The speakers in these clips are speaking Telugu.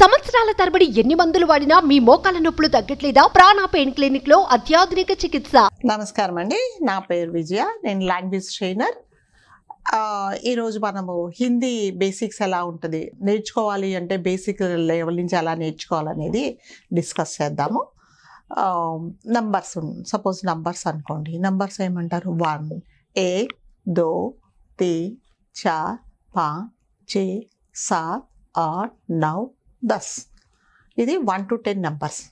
సంవత్సరాల తరబడి ఎన్ని మందులు వాడినా మీ మోకాల నొప్పులు తగ్గట్లేదా ప్రాణ పెయిన్ క్లినిక్ లో అత్యాధునిక చికిత్స నమస్కారం అండి నా పేరు విజయ నేను లాంగ్వేజ్ ట్రైనర్ ఈరోజు మనము హిందీ బేసిక్స్ ఎలా ఉంటుంది నేర్చుకోవాలి అంటే బేసిక్ లెవెల్ నుంచి ఎలా నేర్చుకోవాలనేది డిస్కస్ చేద్దాము నంబర్స్ సపోజ్ నంబర్స్ అనుకోండి నంబర్స్ ఏమంటారు వన్ ఏ దో తి చ పా చే సా ఆట్ నవ్ thus. This is 1 to 10 numbers.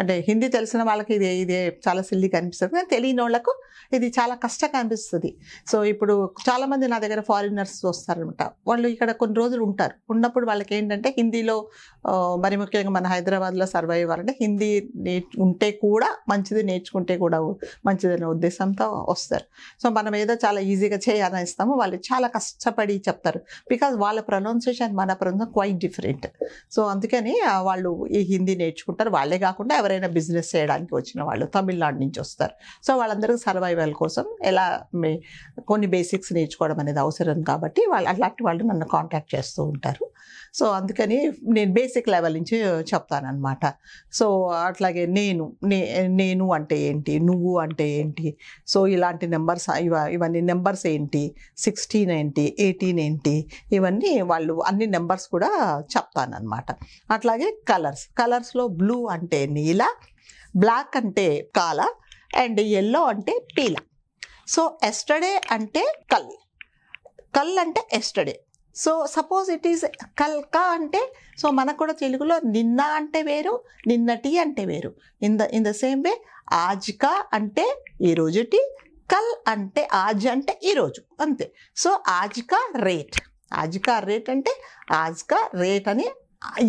అంటే హిందీ తెలిసిన వాళ్ళకి ఇది ఇది చాలా సిల్లీగా అనిపిస్తుంది కానీ తెలియని వాళ్ళకు ఇది చాలా కష్టంగా అనిపిస్తుంది సో ఇప్పుడు చాలామంది నా దగ్గర ఫారినర్స్ వస్తారనమాట వాళ్ళు ఇక్కడ కొన్ని రోజులు ఉంటారు ఉన్నప్పుడు వాళ్ళకి ఏంటంటే హిందీలో మరి ముఖ్యంగా మన హైదరాబాద్లో సర్వైవ్ అయ్యేవారంటే హిందీ ఉంటే కూడా మంచిది నేర్చుకుంటే కూడా మంచిదనే ఉద్దేశంతో వస్తారు సో మనం ఏదో చాలా ఈజీగా చేయాలని ఇస్తాము వాళ్ళు చాలా కష్టపడి చెప్తారు బికాజ్ వాళ్ళ ప్రొనౌన్సియేషన్ మన ప్రొనౌన్సియేషన్ క్వైట్ డిఫరెంట్ సో అందుకని వాళ్ళు ఈ హిందీ నేర్చుకుంటారు వాళ్ళే కాకుండా ఎవరైనా బిజినెస్ చేయడానికి వచ్చిన వాళ్ళు తమిళనాడు నుంచి వస్తారు సో వాళ్ళందరికీ సర్వైవల్ కోసం ఎలా మీ కొన్ని బేసిక్స్ నేర్చుకోవడం అనేది అవసరం కాబట్టి వాళ్ళు అట్లాంటి వాళ్ళు నన్ను కాంటాక్ట్ చేస్తూ ఉంటారు సో అందుకని నేను బేసిక్ లెవెల్ నుంచి చెప్తానమాట సో అట్లాగే నేను నేను అంటే ఏంటి నువ్వు అంటే ఏంటి సో ఇలాంటి నెంబర్స్ ఇవ ఇవన్నీ నెంబర్స్ ఏంటి సిక్స్టీన్ ఏంటి ఎయిటీన్ ఏంటి ఇవన్నీ వాళ్ళు అన్ని నెంబర్స్ కూడా చెప్తానమాట అట్లాగే కలర్స్ కలర్స్లో బ్లూ అంటే నీలం నీల బ్లాక్ అంటే కాల అండ్ ఎల్లో అంటే పీల సో ఎస్టర్డే అంటే కల్ కల్ అంటే yesterday so suppose it is కల్కా అంటే సో మనకు కూడా తెలుగులో నిన్న అంటే వేరు నిన్నటి అంటే వేరు in the in the same way ఆజ్కా అంటే ఈరోజుటి కల్ అంటే ఆజ్ అంటే ఈరోజు అంతే సో ఆజ్కా రేట్ ఆజ్కా రేట్ అంటే ఆజ్కా రేట్ అని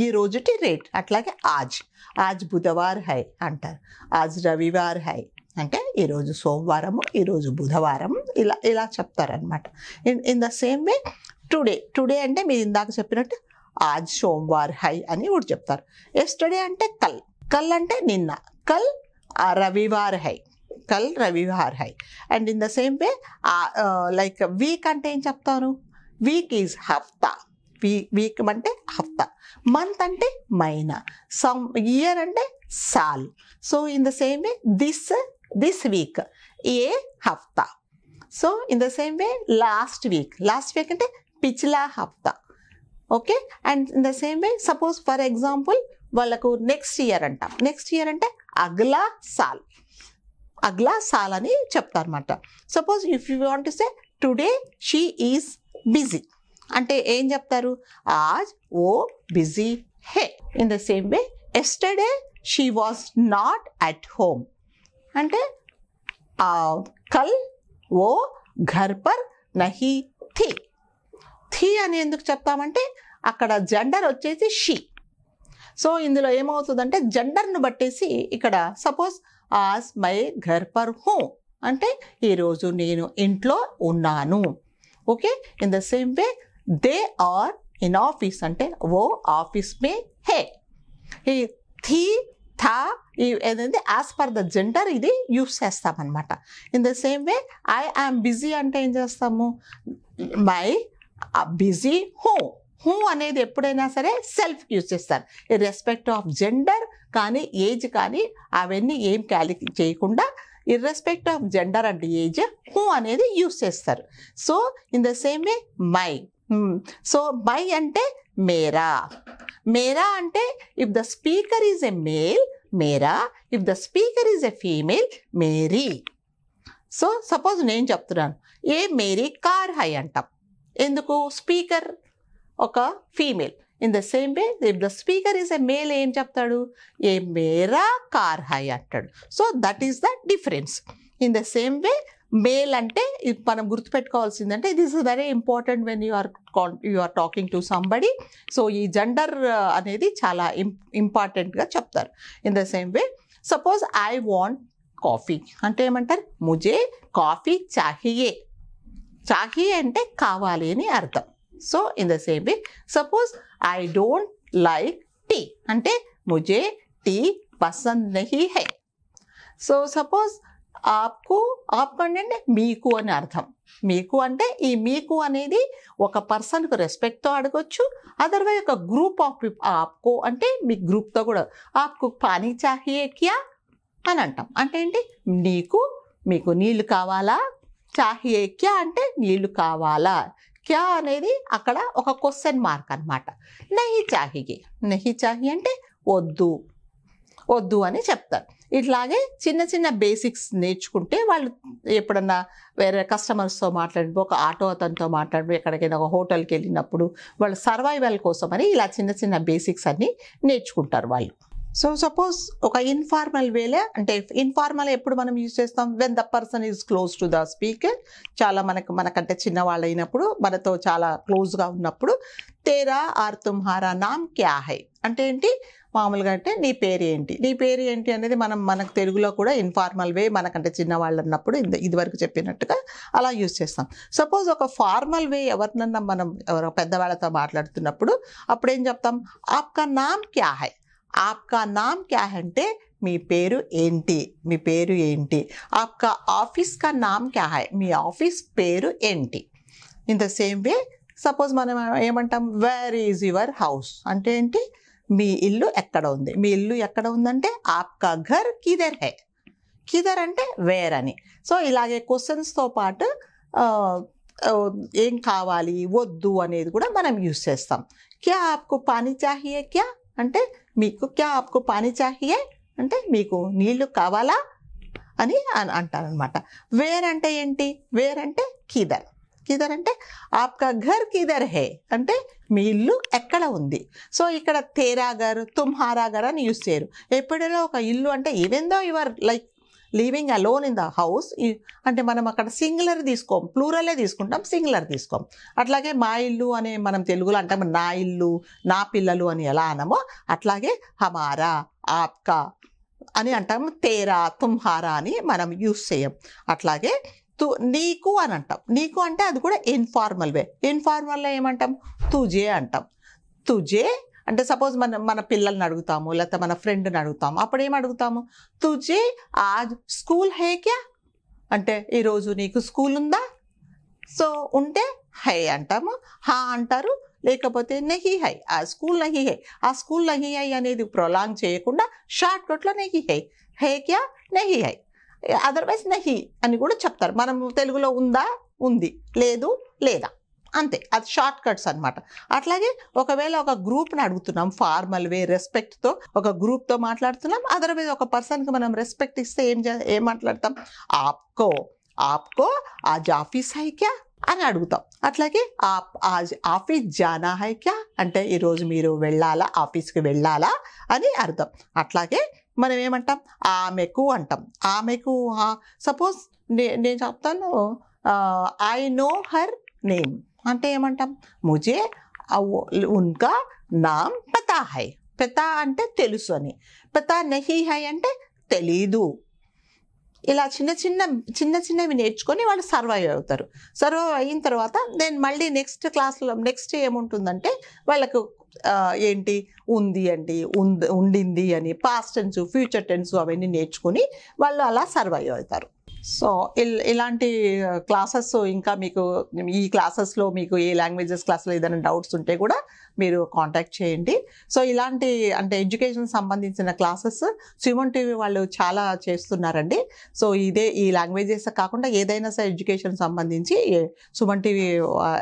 ఈ రోజుటి రేట్ అట్లాగే ఆజ్ ఆజ్ బుధవార్ హై అంటారు ఆజ్ రవివార్ హై అంటే ఈరోజు సోమవారము ఈరోజు బుధవారం ఇలా ఇలా చెప్తారనమాట in in the same way today today అంటే మీరు ఇందాక చెప్పినట్టు ఆజ్ సోమవార్ హై అని కూడా చెప్తారు ఎస్టర్డే అంటే కల్ కల్ అంటే నిన్న కల్ రవివార్ హై కల్ రవివార్ హై and in the same way like week అంటే ఏం చెప్తారు వీక్ ఈజ్ హఫ్తా వీ వీక్ అంటే హఫ్తా మంత్ అంటే మైనా సమ్ ఇయర్ అంటే సాల్ so in the same way this this week ఏ హఫ్తా so in the same way last week last week అంటే పిచ్లా హఫ్తా okay and in the same way suppose for example వాళ్ళకు నెక్స్ట్ ఇయర్ అంటాం నెక్స్ట్ ఇయర్ అంటే అగ్లా సాల్ అగ్లా సాల్ అని చెప్తారన్నమాట suppose if you want to say today she is busy అంటే ఏం చెప్తారు ఆజ్ ఓ బిజీ హే in the same way yesterday she was not at home అంటే కల్ ఓ ఘర్ పర్ నహి థీ థీ అని ఎందుకు చెప్తామంటే అక్కడ జెండర్ వచ్చేసి షీ సో ఇందులో ఏమవుతుందంటే జెండర్ను బట్టేసి ఇక్కడ సపోజ్ ఆస్ మై ఘర్ పర్ హోమ్ అంటే ఈరోజు నేను ఇంట్లో ఉన్నాను okay in the same way they are in office అంటే ఓ ఆఫీస్ మే హే ఈ థీ థా ఈ ఏదైతే యాజ్ పర్ ద జెండర్ ఇది యూస్ చేస్తామన్నమాట in the same way I am busy అంటే ఏం చేస్తాము మై బిజీ హూ హూ అనేది ఎప్పుడైనా సరే సెల్ఫ్ యూజ్ చేస్తారు రెస్పెక్ట్ ఆఫ్ జెండర్ కానీ ఏజ్ కానీ అవన్నీ ఏం క్యాలి చేయకుండా irrespect of gender and age హూ అనేది యూజ్ చేస్తారు so in the same way మై సో hmm. బై అంటే మేరా మేరా అంటే if the speaker is a male మేరా if the speaker is a female మేరీ సో సపోజ్ నేను చెప్తున్నాను ఏ మేరీ కార్ హై అంటాం ఎందుకు స్పీకర్ ఒక female in the same way if the speaker is a male ఏం చెప్తాడు ఏ మేరా కార్ హై అంటాడు so that is the difference in the same way male అంటే మనం గుర్తుపెట్టుకోవాల్సిందంటే this is very important when you're are you are talking to somebody so ఈ జెండర్ అనేది చాలా ఇం ఇంపార్టెంట్గా చెప్తారు in the same way suppose I want coffee అంటే ఏమంటారు ముజే కాఫీ చాహియే చాహియే అంటే కావాలి అని అర్థం so in the same way suppose I don't like tea అంటే ముజే టీ పసంద్ నహి హై సో సపోజ్ ఆప్కు ఆప్ అంటే మీకు అని అర్థం మీకు అంటే ఈ మీకు అనేది ఒక పర్సన్కు రెస్పెక్ట్తో అడగచ్చు అదర్వైజ్ ఒక గ్రూప్ ఆఫ్ ఆప్కో అంటే మీ గ్రూప్తో కూడా ఆప్కు పానీ చాహియే క్యా అని అంటాం అంటే ఏంటి నీకు మీకు నీళ్ళు కావాలా చాహియే క్యా అంటే నీళ్ళు కావాలా క్యా అనేది అక్కడ ఒక క్వశ్చన్ మార్క్ అనమాట నహి చాహియే నహి చాహి అంటే వద్దు వద్దు అని చెప్తారు ఇట్లాగే చిన్న చిన్న బేసిక్స్ నేర్చుకుంటే వాళ్ళు ఎప్పుడన్నా వేరే కస్టమర్స్తో మాట్లాడినప్పుడు ఒక ఆటో అతనితో మాట్లాడి ఎక్కడికైనా ఒక హోటల్కి వెళ్ళినప్పుడు వాళ్ళు సర్వైవల్ కోసం అని ఇలా చిన్న చిన్న బేసిక్స్ అన్నీ నేర్చుకుంటారు వాళ్ళు సో సపోజ్ ఒక ఇన్ఫార్మల్ వేలే అంటే ఇన్ఫార్మల్ ఎప్పుడు మనం యూజ్ చేస్తాం when the person is close to the speaker చాలా మనకు మనకంటే చిన్నవాళ్ళు అయినప్పుడు మనతో చాలా క్లోజ్గా ఉన్నప్పుడు తేరా ఆర్ తుమ్హారా నామ్ క్యాహై అంటే ఏంటి మామూలుగా అంటే నీ పేరు ఏంటి నీ పేరు ఏంటి అనేది మనం మనకు తెలుగులో కూడా ఇన్ఫార్మల్ వే మనకంటే చిన్నవాళ్ళు అన్నప్పుడు ఇదివరకు చెప్పినట్టుగా అలా యూజ్ చేస్తాం సపోజ్ ఒక ఫార్మల్ వే ఎవరినన్నా మనం ఎవరో పెద్దవాళ్ళతో మాట్లాడుతున్నప్పుడు అప్పుడు ఏం చెప్తాం ఆప్కా నామ్ క్యా హై ఆప్కా నామ్ క్యా అంటే మీ పేరు ఏంటి మీ పేరు ఏంటి ఆప్కా ఆఫీస్ కా నామ్ క్యా హై మీ ఆఫీస్ పేరు ఏంటి in the same way suppose మనం ఏమంటాం వేర్ ఈజ్ యువర్ హౌస్ అంటే ఏంటి మీ ఇల్లు ఎక్కడ ఉంది మీ ఇల్లు ఎక్కడ ఉందంటే ఆప్కా ఘర్ కిదర్ హే కిదర్ అంటే వేర్ అని సో ఇలాగే క్వశ్చన్స్తో పాటు ఏం కావాలి వద్దు అనేది కూడా మనం యూస్ చేస్తాం క్యా ఆప్కు పాని చాహియే క్యా అంటే మీకు క్యా ఆప్కు పాని చాహియే అంటే మీకు నీళ్లు కావాలా అని అంటారనమాట వేర్ అంటే ఏంటి వేర్ అంటే కిదర్ కిదర్ అంటే ఆప్కా ఘర్ కిదర్ హే అంటే మీ ఇల్లు ఎక్కడ ఉంది సో ఇక్కడ తేరా గర్ తుమ్హారా గర్ అని యూజ్ చేయరు ఎప్పుడైనా ఒక ఇల్లు అంటే even though your like living alone in the house అంటే మనం అక్కడ సింగులర్ తీసుకోం ప్లూరలే తీసుకుంటాం సింగులర్ తీసుకోం అట్లాగే మా ఇల్లు అనే మనం తెలుగులో అంటాం నా ఇల్లు నా పిల్లలు అని ఎలా అనమో అట్లాగే హమారా ఆప్కా అని అంటాము తేరా తుమ్హారా అని మనం యూస్ చేయం అట్లాగే తు నీకు అని అంటాం నీకు అంటే అది కూడా ఇన్ఫార్మల్ వే ఇన్ఫార్మల్లో ఏమంటాం తుజే అంటాం తుజే అంటే సపోజ్ మన మన పిల్లల్ని అడుగుతాము లేకపోతే మన ఫ్రెండ్ని అడుగుతాము అప్పుడు ఏం అడుగుతాము తుజే ఆజ్ స్కూల్ హే క్యా అంటే ఈరోజు నీకు స్కూల్ ఉందా సో ఉంటే హై అంటాము హా అంటారు లేకపోతే నెహి హై ఆ స్కూల్ నహి హై ఆ స్కూల్ నహి హై అనేది ప్రొలాంగ్ చేయకుండా షార్ట్ కట్లో నెహి హై హే క్యా నెహి హై అదర్వైజ్ నహి అని కూడా చెప్తారు మనం తెలుగులో ఉందా ఉంది లేదు లేదా అంతే అది షార్ట్ కట్స్ అనమాట అట్లాగే ఒకవేళ ఒక గ్రూప్ని అడుగుతున్నాం ఫార్మల్ వే రెస్పెక్ట్తో ఒక గ్రూప్తో మాట్లాడుతున్నాం అదర్వైజ్ ఒక పర్సన్కి మనం రెస్పెక్ట్ ఇస్తే ఏం ఏం మాట్లాడతాం ఆప్కో ఆప్కో ఆజ్ ఆఫీస్ హైక్యా అని అడుగుతాం అట్లాగే ఆప్ ఆజ్ ఆఫీస్ జానా హైక్యా అంటే ఈరోజు మీరు వెళ్ళాలా ఆఫీస్కి వెళ్ళాలా అని అర్థం అట్లాగే మనం ఏమంటాం ఆమెకు అంటాం ఆమెకు సపోజ్ నే నేను చెప్తాను ఐ నో హర్ నేమ్ అంటే ఏమంటాం ముజే ఉన్కా నామ్ పెతా హై పెతా అంటే తెలుసు అని పెతా నహి హై అంటే తెలీదు ఇలా చిన్న చిన్న చిన్న చిన్నవి నేర్చుకొని వాళ్ళు సర్వైవ్ అవుతారు సర్వైవ్ అయిన తర్వాత దెన్ మళ్ళీ నెక్స్ట్ క్లాస్లో నెక్స్ట్ ఏముంటుందంటే వాళ్ళకు ఏంటి ఉంది అండి ఉండింది అని పాస్ట్ టెన్స్ ఫ్యూచర్ టెన్స్ అవన్నీ నేర్చుకుని వాళ్ళు అలా సర్వైవ్ అవుతారు సో ఇలాంటి క్లాసెస్ ఇంకా మీకు ఈ క్లాసెస్లో మీకు ఏ లాంగ్వేజెస్ క్లాస్లో ఏదైనా డౌట్స్ ఉంటే కూడా మీరు కాంటాక్ట్ చేయండి సో ఇలాంటి అంటే ఎడ్యుకేషన్ సంబంధించిన క్లాసెస్ సుమన్ టీవీ వాళ్ళు చాలా చేస్తున్నారండి సో ఇదే ఈ లాంగ్వేజెస్ కాకుండా ఏదైనా సరే ఎడ్యుకేషన్ సంబంధించి సుమన్ టీవీ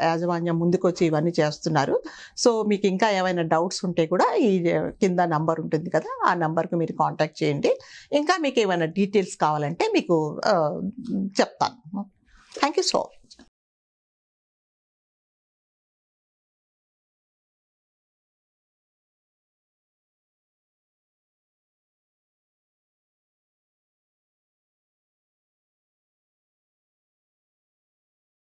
యాజమాన్యం ముందుకొచ్చి ఇవన్నీ చేస్తున్నారు సో మీకు ఇంకా ఏమైనా డౌట్స్ ఉంటే కూడా ఈ కింద నంబర్ ఉంటుంది కదా ఆ నంబర్కి మీరు కాంటాక్ట్ చేయండి ఇంకా మీకు ఏమైనా డీటెయిల్స్ కావాలంటే మీకు చెప్తాను థ్యాంక్ యూ సో